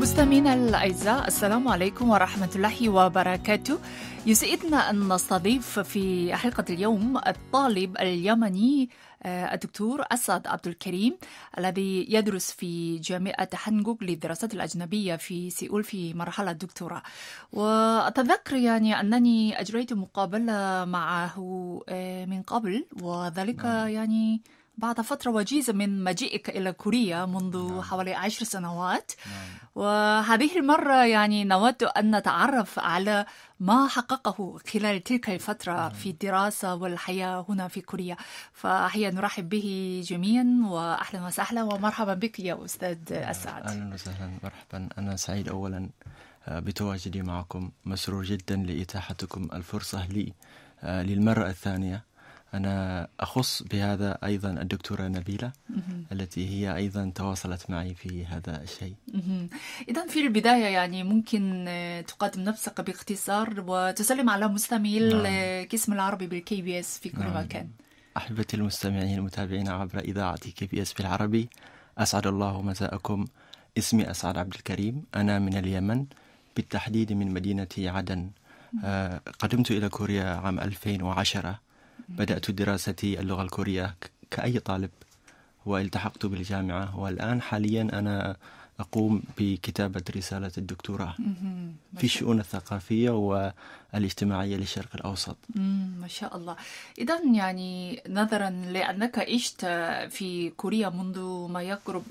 مستمعينا الأعزاء السلام عليكم ورحمة الله وبركاته يسعدنا أن نستضيف في حلقة اليوم الطالب اليمني آه، الدكتور أسد عبد الكريم الذي يدرس في جامعة هانجوك للدراسات الأجنبية في سيول في مرحلة الدكتوراه وأتذكر يعني أنني أجريت مقابلة معه آه، من قبل وذلك نعم. يعني بعد فترة وجيزة من مجيئك إلى كوريا منذ نعم. حوالي عشر سنوات نعم. وهذه المرة يعني نود أن نتعرف على ما حققه خلال تلك الفترة نعم. في الدراسة والحياة هنا في كوريا فهي نرحب به جميعا وأهلا وسهلا ومرحبا بك يا أستاذ نعم. أسعد أهلا وسهلا مرحبا أنا سعيد أولا آه، بتواجدي معكم مسرور جدا لإتاحتكم الفرصة لي آه، للمرة الثانية أنا أخص بهذا أيضا الدكتورة نبيلة التي هي أيضا تواصلت معي في هذا الشيء إذا في البداية يعني ممكن آه، تقدم نفسك باختصار وتسلم على مستمعي نعم. القسم آه، العربي بالكي بي اس في كل نعم. مكان أحبتي المستمعين المتابعين عبر إذاعة كي بي اس بالعربي أسعد الله مساءكم اسمي أسعد عبد الكريم أنا من اليمن بالتحديد من مدينة عدن آه، قدمت إلى كوريا عام 2010 بدأت دراستي اللغة الكورية كأي طالب والتحقت بالجامعة والآن حاليا أنا أقوم بكتابة رسالة الدكتوراه في الشؤون الثقافية والاجتماعية للشرق الأوسط ما شاء الله إذا يعني نظرا لأنك عشت في كوريا منذ ما يقرب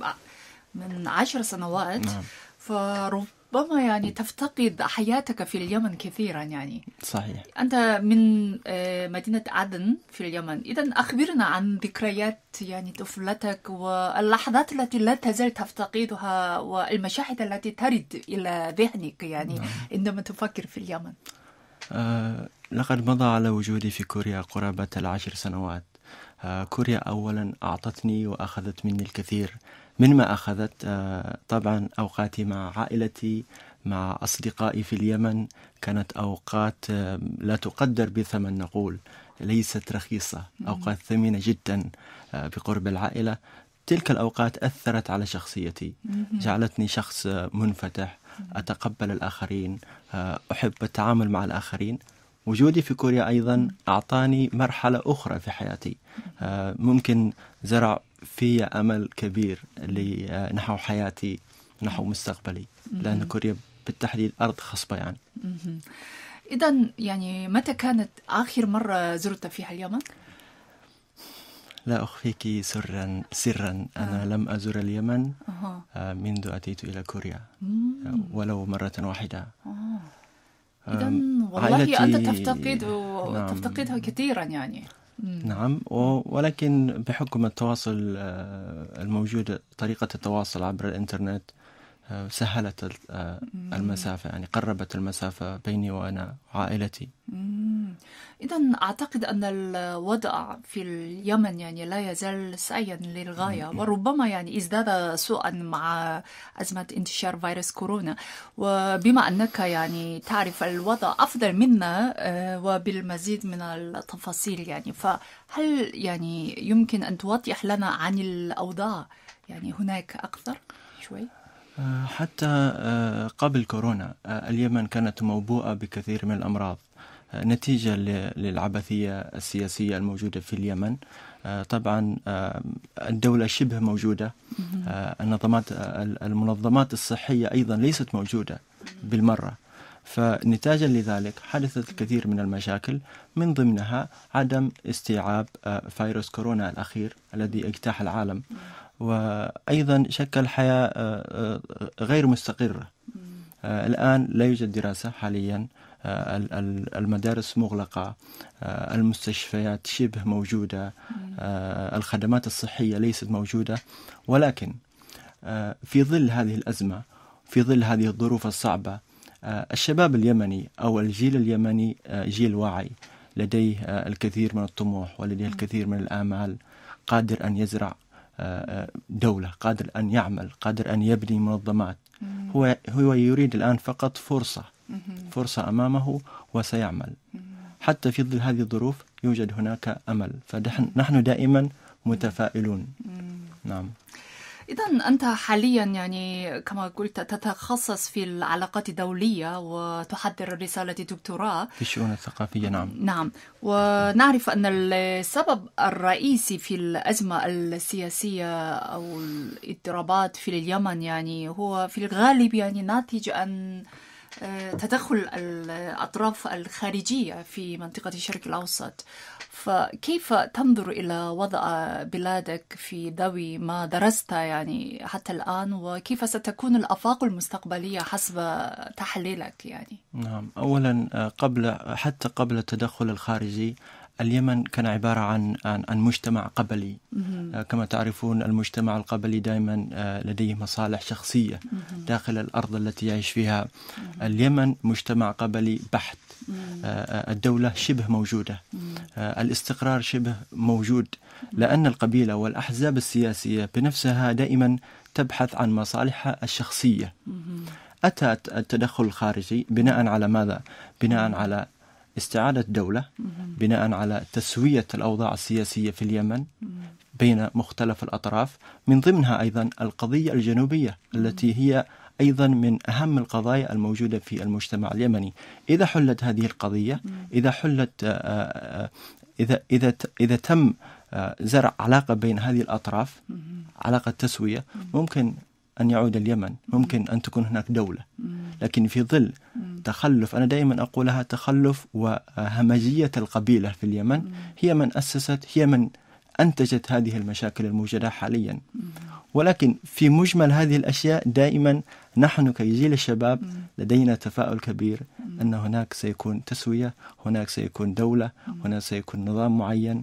من عشر سنوات نعم. فرب ربما يعني تفتقد حياتك في اليمن كثيرا يعني صحيح أنت من آه، مدينة عدن في اليمن إذا أخبرنا عن ذكريات يعني طفولتك واللحظات التي لا تزال تفتقدها والمشاهد التي ترد إلى ذهنك يعني نعم. عندما تفكر في اليمن أه لقد مضى على وجودي في كوريا قرابة العشر سنوات آه، كوريا أولا أعطتني وأخذت مني الكثير مما أخذت آه، طبعا أوقاتي مع عائلتي مع أصدقائي في اليمن كانت أوقات آه، لا تقدر بثمن نقول ليست رخيصة أوقات ثمينة جدا آه، بقرب العائلة تلك الأوقات أثرت على شخصيتي جعلتني شخص منفتح أتقبل الآخرين أحب التعامل مع الآخرين وجودي في كوريا أيضا أعطاني مرحلة أخرى في حياتي ممكن زرع في امل كبير آه، نحو حياتي نحو مستقبلي لان كوريا بالتحديد ارض خصبه يعني اذا يعني متى كانت اخر مره زرت فيها اليمن لا أخفيك سرا سرا أنا آه. لم ازر اليمن آه. آه منذ أتيت إلى كوريا مم. آه، ولو مرة واحدة آه. إذا والله عائلتي... أنت تفتقد نعم. تفتقدها كثيرا يعني نعم ولكن بحكم التواصل آه، الموجود طريقة التواصل عبر الإنترنت سهلت آه، المسافة يعني قربت المسافة بيني وأنا وعائلتي إذا أعتقد أن الوضع في اليمن يعني لا يزال سعيا للغاية وربما يعني ازداد سوءا مع أزمة انتشار فيروس كورونا وبما أنك يعني تعرف الوضع أفضل منا آه، وبالمزيد من التفاصيل يعني فهل يعني يمكن أن توضح لنا عن الأوضاع يعني هناك أكثر شوي؟ آه، حتى آه، قبل كورونا آه، اليمن كانت موبوءة بكثير من الأمراض نتيجة للعبثية السياسية الموجودة في اليمن طبعا الدولة شبه موجودة النظمات المنظمات الصحية أيضا ليست موجودة بالمرة فنتاجا لذلك حدثت الكثير من المشاكل من ضمنها عدم استيعاب فيروس كورونا الأخير الذي اجتاح العالم وأيضا شكل حياة آه، آه، غير مستقرة آه، الآن لا يوجد دراسة حاليا المدارس مغلقة المستشفيات شبه موجودة الخدمات الصحية ليست موجودة ولكن في ظل هذه الأزمة في ظل هذه الظروف الصعبة الشباب اليمني أو الجيل اليمني جيل واعي لديه الكثير من الطموح ولديه الكثير من الآمال قادر أن يزرع دولة قادر أن يعمل قادر أن يبني منظمات هو, هو يريد الآن فقط فرصة فرصة أمامه وسيعمل حتى في ظل هذه الظروف يوجد هناك أمل فنحن دائما متفائلون نعم إذا أنت حاليا يعني كما قلت تتخصص في العلاقات الدولية وتحضر رسالة دكتوراه في الشؤون الثقافية نعم نعم ونعرف أن السبب الرئيسي في الأزمة السياسية أو الاضطرابات في اليمن يعني هو في الغالب يعني ناتج عن آه، تدخل الأطراف الخارجية في منطقة الشرق الأوسط فكيف تنظر إلى وضع بلادك في ذوي ما درست يعني حتى الآن وكيف ستكون الآفاق المستقبلية حسب تحليلك يعني نعم أولا آه، قبل حتى قبل التدخل الخارجي اليمن كان عبارة عن عن مجتمع قبلي آه، كما تعرفون المجتمع القبلي دائما آه، لديه مصالح شخصية داخل الأرض التي يعيش فيها اليمن مجتمع قبلي بحت آه، الدولة شبه موجودة الاستقرار شبه موجود لأن القبيلة والأحزاب السياسية بنفسها دائما تبحث عن مصالحها الشخصية أتى التدخل الخارجي بناء على ماذا؟ بناء على استعادة دولة بناء على تسوية الأوضاع السياسية في اليمن بين مختلف الأطراف من ضمنها أيضا القضية الجنوبية التي هي أيضا من أهم القضايا الموجودة في المجتمع اليمني إذا حلت هذه القضية إذا حلت آه، آه، إذا, إذا, إذا تم آه، زرع علاقة بين هذه الأطراف علاقة تسوية ممكن أن يعود اليمن ممكن أن تكون هناك دولة لكن في ظل تخلف أنا دائما أقولها تخلف وهمجية القبيلة في اليمن هي من أسست هي من أنتجت هذه المشاكل الموجودة حاليا ولكن في مجمل هذه الأشياء دائما نحن كجيل الشباب لدينا تفاؤل كبير أن هناك سيكون تسوية هناك سيكون دولة هناك سيكون نظام معين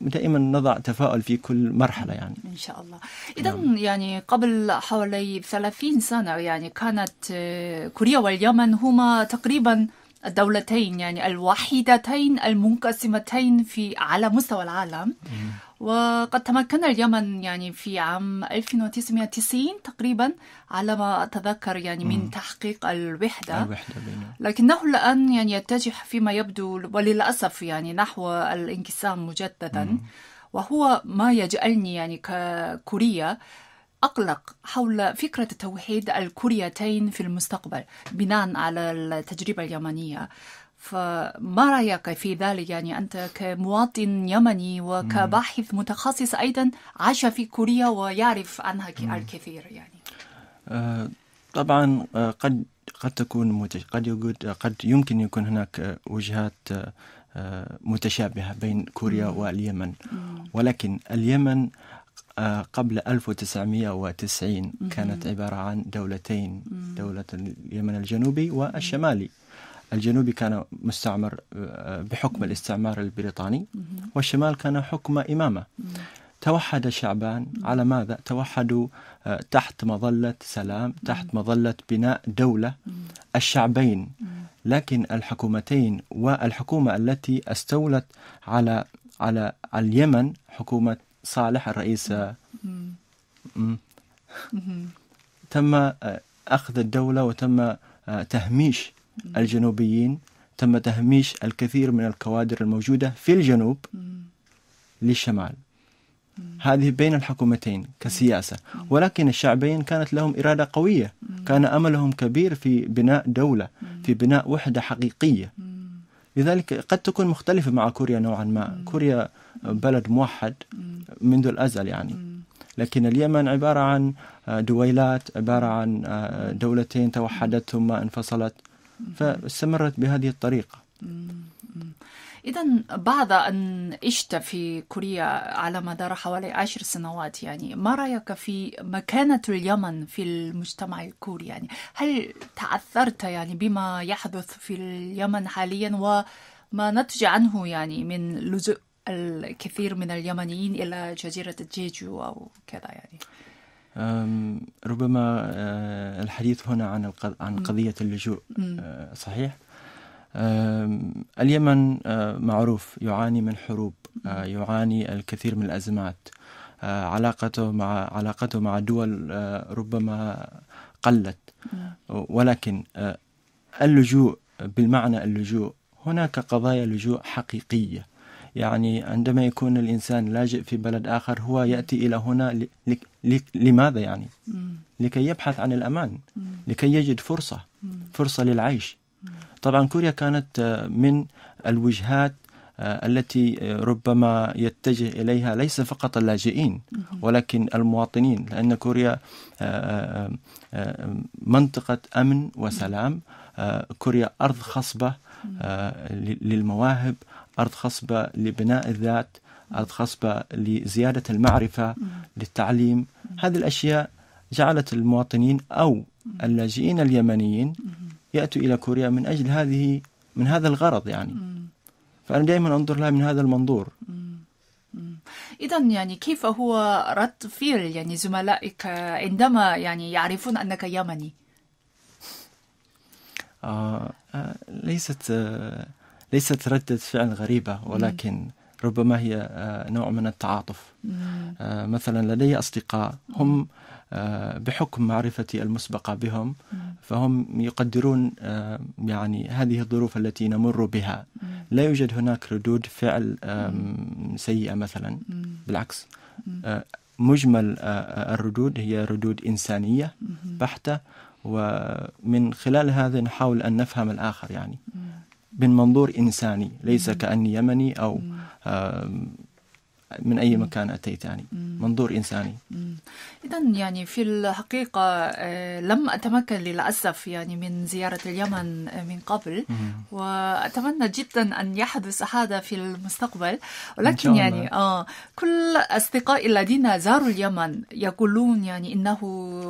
دائما نضع تفاؤل في كل مرحلة يعني إن شاء الله إذا نعم. يعني قبل حوالي 30 سنة يعني كانت آه، كوريا واليمن هما تقريبا الدولتين يعني الوحيدتين المنقسمتين في على مستوى العالم مم. وقد تمكن اليمن يعني في عام 1990 تقريبا على ما أتذكر يعني من تحقيق الوحدة, الوحدة بينا. لكنه الآن يعني يتجه فيما يبدو وللأسف يعني نحو الانقسام مجددا وهو ما يجعلني يعني ككوريا أقلق حول فكرة توحيد الكوريتين في المستقبل بناء على التجربة اليمنية فما رأيك في ذلك يعني أنت كمواطن يمني وكباحث متخصص أيضا عاش في كوريا ويعرف عنها الكثير يعني آه، طبعا آه، قد قد تكون متش... قد يوجد قد يمكن يكون هناك وجهات آه، متشابهة بين كوريا واليمن ولكن اليمن قبل 1990 كانت عبارة عن دولتين دولة اليمن الجنوبي والشمالي الجنوبي كان مستعمر آه، بحكم الاستعمار البريطاني والشمال كان حكم إمامة توحد شعبان على ماذا؟ توحدوا آه، تحت مظلة سلام تحت مظلة بناء دولة الشعبين لكن الحكومتين والحكومة التي استولت على على اليمن حكومة صالح الرئيس آه، تم أخذ الدولة وتم تهميش الجنوبيين تم تهميش الكثير من الكوادر الموجودة في الجنوب للشمال هذه بين الحكومتين كسياسة ولكن الشعبين كانت لهم إرادة قوية كان أملهم كبير في بناء دولة في بناء وحدة حقيقية لذلك قد تكون مختلفة مع كوريا نوعا ما كوريا بلد موحد منذ الأزل يعني لكن اليمن عبارة عن دويلات عبارة عن دولتين توحدت ثم انفصلت فاستمرت بهذه الطريقة إذا بعد أن عشت في كوريا على مدار حوالي عشر سنوات يعني ما رأيك في مكانة اليمن في المجتمع الكوري يعني هل تأثرت يعني بما يحدث في اليمن حاليا وما نتج عنه يعني من لجوء الكثير من اليمنيين إلى جزيرة جيجو أو كذا يعني ربما آه، الحديث هنا عن عن قضية اللجوء آه، صحيح اليمن آه، معروف يعاني من حروب يعاني الكثير من الأزمات علاقته مع علاقته مع دول ربما قلت ولكن اللجوء بالمعنى اللجوء هناك قضايا لجوء حقيقية يعني عندما يكون الإنسان لاجئ في بلد آخر هو يأتي إلى هنا لماذا يعني لكي يبحث عن الأمان لكي يجد فرصة فرصة للعيش طبعا كوريا كانت آه، من الوجهات آه، التي آه، ربما يتجه اليها ليس فقط اللاجئين ولكن المواطنين لان كوريا منطقه امن وسلام كوريا ارض خصبه آه، للمواهب أرض خصبة لبناء الذات أرض خصبة لزيادة المعرفة للتعليم هذه الأشياء جعلت المواطنين أو اللاجئين اليمنيين يأتوا إلى كوريا من أجل هذه من هذا الغرض يعني فأنا دائما أنظر لها من هذا المنظور إذا يعني كيف هو رد فعل يعني زملائك عندما يعني يعرفون أنك يمني؟ آه آه، ليست آه، ليست ردة فعل غريبة ولكن ربما هي آه، نوع من التعاطف مثلا لدي أصدقاء هم بحكم معرفتي المسبقة بهم فهم يقدرون يعني هذه الظروف التي نمر بها لا يوجد هناك ردود فعل سيئة مثلا بالعكس مجمل الردود هي ردود إنسانية بحتة ومن خلال هذا نحاول أن نفهم الآخر يعني من منظور إنساني ليس كأني يمني أو من أي مكان أتيت يعني منظور إنساني إذا يعني في الحقيقة آه، لم أتمكن للأسف يعني من زيارة اليمن آه، من قبل وأتمنى جدا أن يحدث هذا في المستقبل ولكن يعني آه كل أصدقائي الذين زاروا اليمن يقولون يعني إنه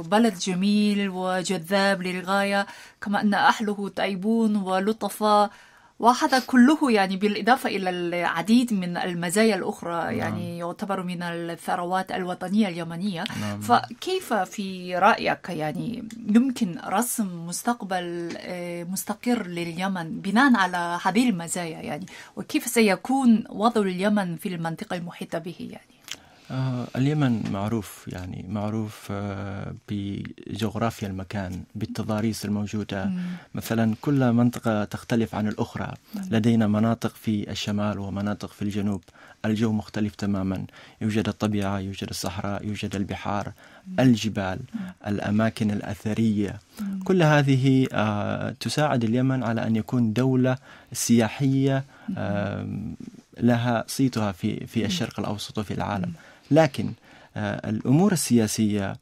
بلد جميل وجذاب للغاية كما أن أهله طيبون ولطفاء وهذا كله يعني بالإضافة إلى العديد من المزايا الأخرى نعم. يعني نعم. يعتبر من الثروات الوطنية اليمنية نعم. فكيف في رأيك يعني يمكن رسم مستقبل آه، مستقر لليمن بناء على هذه المزايا يعني وكيف سيكون وضع اليمن في المنطقة المحيطة به يعني آه، اليمن معروف يعني معروف آه، بجغرافيا المكان بالتضاريس الموجودة مم. مثلا كل منطقة تختلف عن الأخرى مم. لدينا مناطق في الشمال ومناطق في الجنوب الجو مختلف تماما يوجد الطبيعة يوجد الصحراء يوجد البحار مم. الجبال الأماكن الأثرية كل هذه آه، تساعد اليمن على أن يكون دولة سياحية لها صيتها في في الشرق الأوسط وفي العالم لكن آه، الأمور السياسية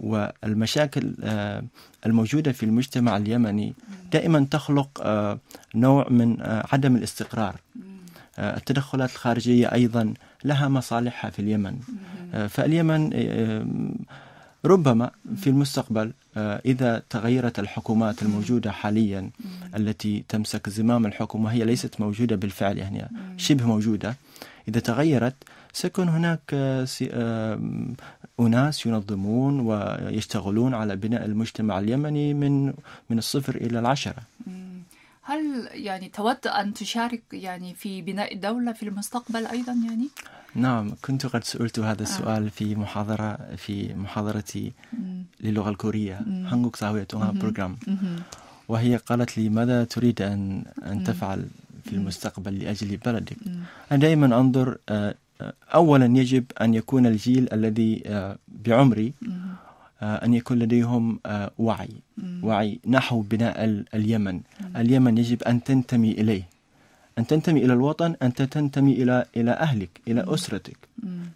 والمشاكل آه، الموجودة في المجتمع اليمني دائما تخلق آه، نوع من عدم الاستقرار التدخلات الخارجية أيضا لها مصالحها في اليمن فاليمن ربما في المستقبل إذا تغيرت الحكومات الموجودة حاليا التي تمسك زمام الحكم وهي ليست موجودة بالفعل يعني شبه موجودة إذا تغيرت سيكون هناك آه، آه، أناس ينظمون ويشتغلون على بناء المجتمع اليمني من من الصفر إلى العشرة هل يعني تود أن تشارك يعني في بناء الدولة في المستقبل أيضا يعني؟ نعم كنت قد سئلت هذا آه. السؤال آه. في محاضرة في محاضرتي مم. للغة الكورية هانغوك ساوية بروجرام وهي قالت لي ماذا تريد أن أن مم. تفعل في المستقبل لأجل بلدك أنا دائما أنظر آه، آه، أولا يجب أن يكون الجيل الذي آه، بعمري أن يكون لديهم وعي وعي نحو بناء اليمن اليمن يجب أن تنتمي إليه أن تنتمي إلى الوطن أنت تنتمي إلى إلى أهلك إلى أسرتك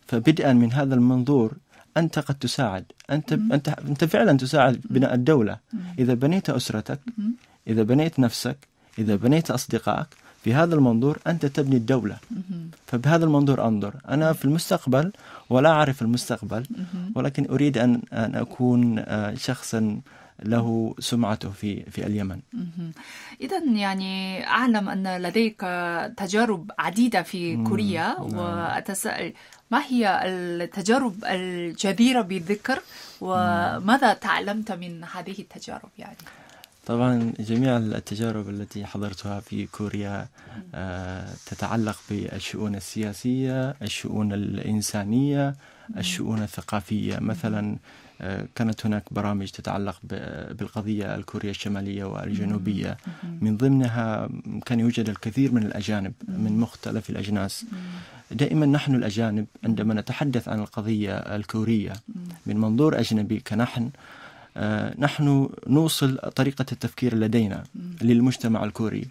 فبدءا من هذا المنظور أنت قد تساعد أنت أنت أنت فعلا تساعد بناء الدولة إذا بنيت أسرتك إذا بنيت نفسك إذا بنيت أصدقائك في هذا المنظور أنت تبني الدولة فبهذا المنظور أنظر أنا في المستقبل ولا أعرف المستقبل ولكن أريد أن, أن أكون آه، شخصا له سمعته في في اليمن. اذا يعني اعلم ان لديك تجارب عديده في كوريا نعم. واتساءل ما هي التجارب الجديره بالذكر وماذا تعلمت من هذه التجارب يعني؟ طبعا جميع التجارب التي حضرتها في كوريا آه، تتعلق بالشؤون السياسية الشؤون الإنسانية الشؤون الثقافية مثلا آه، كانت هناك برامج تتعلق بالقضية الكورية الشمالية والجنوبية من ضمنها كان يوجد الكثير من الأجانب من مختلف الأجناس دائما نحن الأجانب عندما نتحدث عن القضية الكورية من منظور أجنبي كنحن آه، نحن نوصل طريقة التفكير لدينا للمجتمع الكوري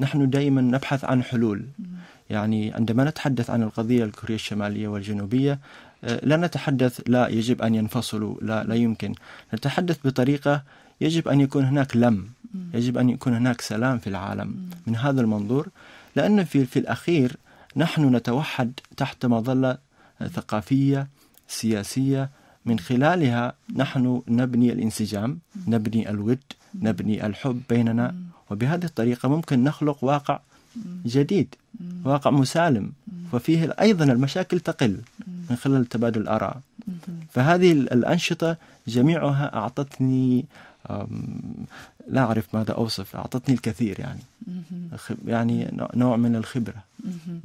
نحن دائما نبحث عن حلول يعني عندما نتحدث عن القضية الكورية الشمالية والجنوبية آه، لا نتحدث لا يجب أن ينفصلوا لا, لا يمكن نتحدث بطريقة يجب أن يكون هناك لم يجب أن يكون هناك سلام في العالم من هذا المنظور لأن في, في الأخير نحن نتوحد تحت مظلة ثقافية سياسية من خلالها نحن نبني الانسجام نبني الود نبني الحب بيننا وبهذه الطريقة ممكن نخلق واقع جديد واقع مسالم وفيه أيضا المشاكل تقل من خلال تبادل الآراء فهذه الأنشطة جميعها أعطتني لا أعرف ماذا أوصف أعطتني الكثير يعني يعني نوع من الخبرة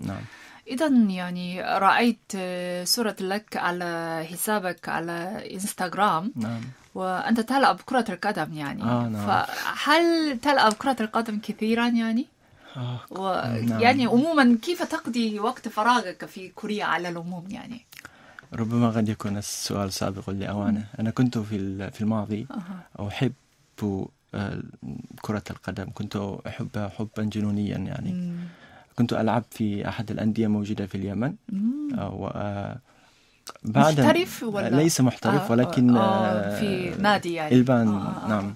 نعم إذا يعني رأيت صورة لك على حسابك على إنستغرام نعم. وأنت تلعب كرة القدم يعني آه نعم. فهل تلعب كرة القدم كثيرا يعني؟ آه نعم. يعني عموما كيف تقضي وقت فراغك في كوريا على العموم يعني؟ ربما قد يكون السؤال سابق لأوانه أنا كنت في في الماضي أحب آه، كرة القدم كنت أحبها حبا جنونيا يعني مم. كنت ألعب في أحد الأندية موجودة في اليمن آه، و آه، بعد محترف ولا؟ ليس محترف آه ولكن آه, آه، في نادي يعني البان آه نعم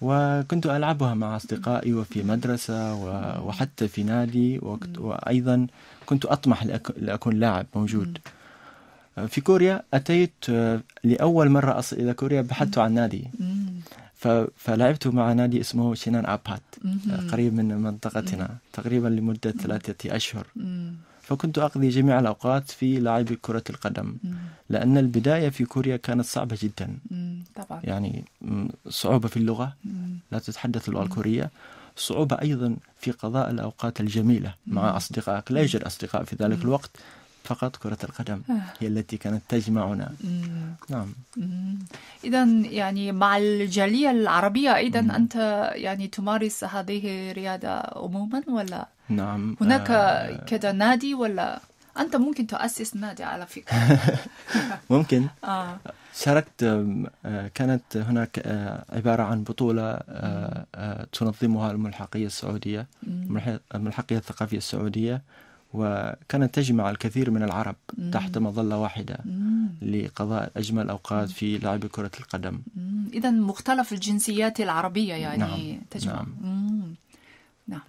وكنت ألعبها مع أصدقائي وفي مدرسة وحتى في نادي وأيضا كنت أطمح لأكون لاعب موجود في كوريا أتيت لأول مرة أصل إلى كوريا بحثت عن نادي فلعبت مع نادي اسمه شينان أبات قريب من منطقتنا تقريبا لمدة ثلاثة أشهر فكنت أقضي جميع الأوقات في لعب كرة القدم لأن البداية في كوريا كانت صعبة جدا يعني صعوبة في اللغة لا تتحدث اللغة الكورية صعوبة أيضا في قضاء الأوقات الجميلة مع أصدقائك لا يوجد أصدقاء في ذلك الوقت فقط كرة القدم آه. هي التي كانت تجمعنا مم. نعم إذا يعني مع الجالية العربية أيضا أنت يعني تمارس هذه الرياضة عموما ولا نعم هناك آه... كذا نادي ولا أنت ممكن تؤسس نادي على فكرة ممكن آه. شاركت آه، كانت هناك آه، عبارة عن بطولة تنظمها الملحقية السعودية الملحقية الثقافية السعودية وكانت تجمع الكثير من العرب مم. تحت مظلة واحدة مم. لقضاء أجمل أوقات في لعب كرة القدم إذا مختلف الجنسيات العربية يعني نعم. تجمع نعم. مم. نعم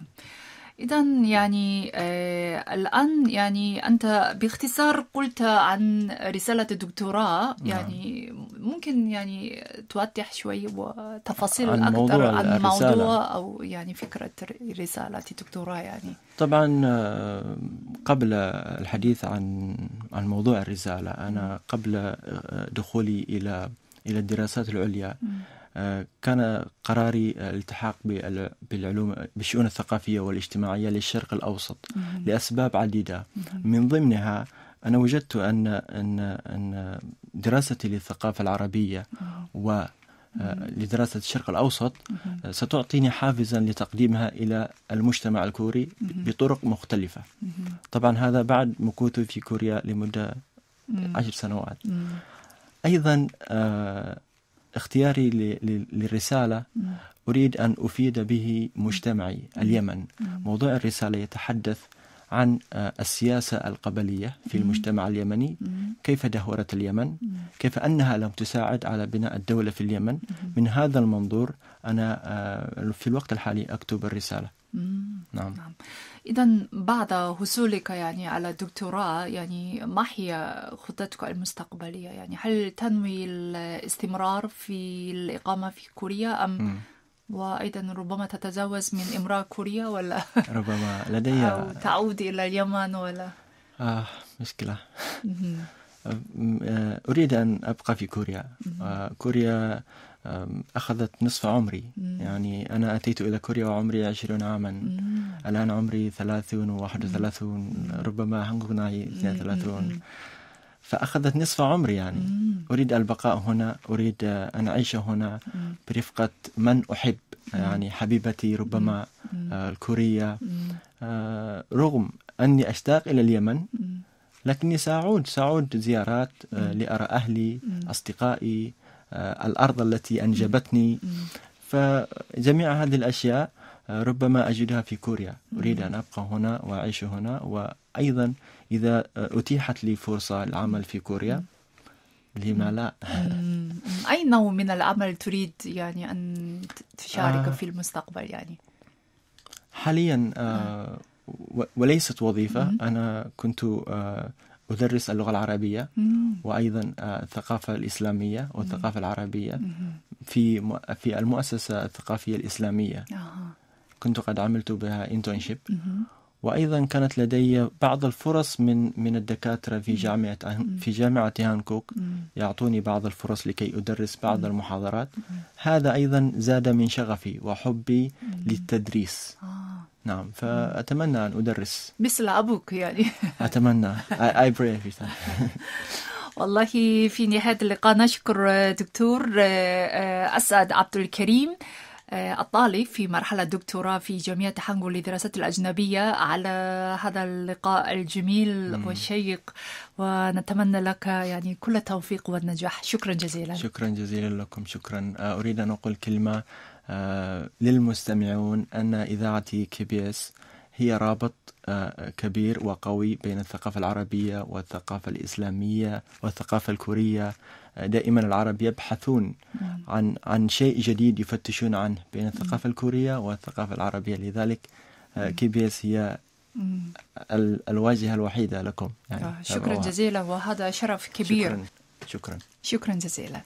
إذا يعني آه الآن يعني أنت باختصار قلت عن رسالة الدكتوراه نعم. يعني ممكن يعني توضح شوي وتفاصيل عن أكثر موضوع عن الرسالة. موضوع أو يعني فكرة رسالة الدكتوراه يعني طبعا آه، قبل الحديث عن عن موضوع الرسالة أنا قبل آه، دخولي إلى إلى الدراسات العليا م. كان قراري الالتحاق بالعلوم بالشؤون الثقافية والاجتماعية للشرق الأوسط لأسباب عديدة من ضمنها أنا وجدت أن أن أن دراستي للثقافة العربية و آه، لدراسة الشرق الأوسط ستعطيني حافزا لتقديمها إلى المجتمع الكوري بطرق مختلفة طبعا هذا بعد مكوثي في كوريا لمدة عشر سنوات أيضا آه، اختياري للرسالة نعم. أريد أن أفيد به مجتمعي نعم. اليمن نعم. موضوع الرسالة يتحدث عن آه، السياسة القبلية في المجتمع اليمني كيف دهورت اليمن كيف أنها لم تساعد على بناء الدولة في اليمن من هذا المنظور أنا آه، في الوقت الحالي أكتب الرسالة نعم, نعم. إذا بعد حصولك يعني على الدكتوراه يعني ما هي خطتك المستقبلية يعني هل تنوي الاستمرار في الإقامة في كوريا أم مم. وايضا ربما تتزوج من امراه كوريه ولا ربما لدي أو تعود الى اليمن ولا آه مشكله آه، اريد ان ابقى في كوريا آه، كوريا اخذت نصف عمري يعني انا اتيت الى كوريا وعمري 20 عاما الان عمري 30 و31 ربما هنغناي 32 فأخذت نصف عمري يعني مم. أريد البقاء هنا أريد أن أعيش هنا مم. برفقة من أحب مم. يعني حبيبتي ربما آه، الكورية آه رغم أني أشتاق إلى اليمن لكني سأعود سأعود زيارات آه لأرى أهلي أصدقائي آه الأرض التي أنجبتني فجميع هذه الأشياء آه، ربما أجدها في كوريا أريد أن أبقى هنا وأعيش هنا وأيضا إذا آه، أتيحت لي فرصة العمل في كوريا لما لا أي نوع من العمل تريد يعني أن تشارك آه. في المستقبل يعني حاليا وليست وظيفة أنا كنت أدرس اللغة العربية وأيضا الثقافة الإسلامية والثقافة العربية في في المؤسسة الثقافية الإسلامية كنت قد عملت بها انترنشيب وايضا كانت لدي بعض الفرص من من الدكاتره في جامعه في جامعه هانكوك يعطوني بعض الفرص لكي ادرس بعض المحاضرات هذا ايضا زاد من شغفي وحبي للتدريس آه. نعم فاتمنى ان ادرس مثل ابوك يعني اتمنى اي براي والله في نهايه اللقاء نشكر دكتور آه، آه، اسعد عبد الكريم آه، الطالب في مرحلة دكتوراه في جامعة هانغو للدراسات الأجنبية على هذا اللقاء الجميل مم. والشيق ونتمنى لك يعني كل التوفيق والنجاح شكرا جزيلا شكرا جزيلا لكم شكرا آه، أريد أن أقول كلمة آه، للمستمعون أن إذاعتي كي بي إس هي رابط كبير وقوي بين الثقافة العربية والثقافة الإسلامية والثقافة الكورية دائما العرب يبحثون عن عن شيء جديد يفتشون عنه بين الثقافة الكورية والثقافة العربية لذلك آه، كي بي اس هي الواجهة الوحيدة لكم يعني آه، شكرا جزيلا وهذا شرف كبير شكرا شكرا, شكرا جزيلا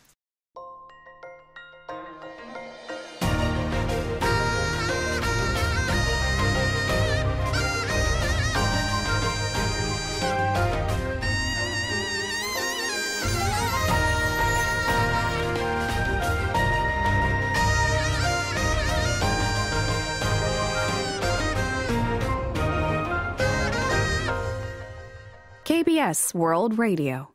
CBS World Radio.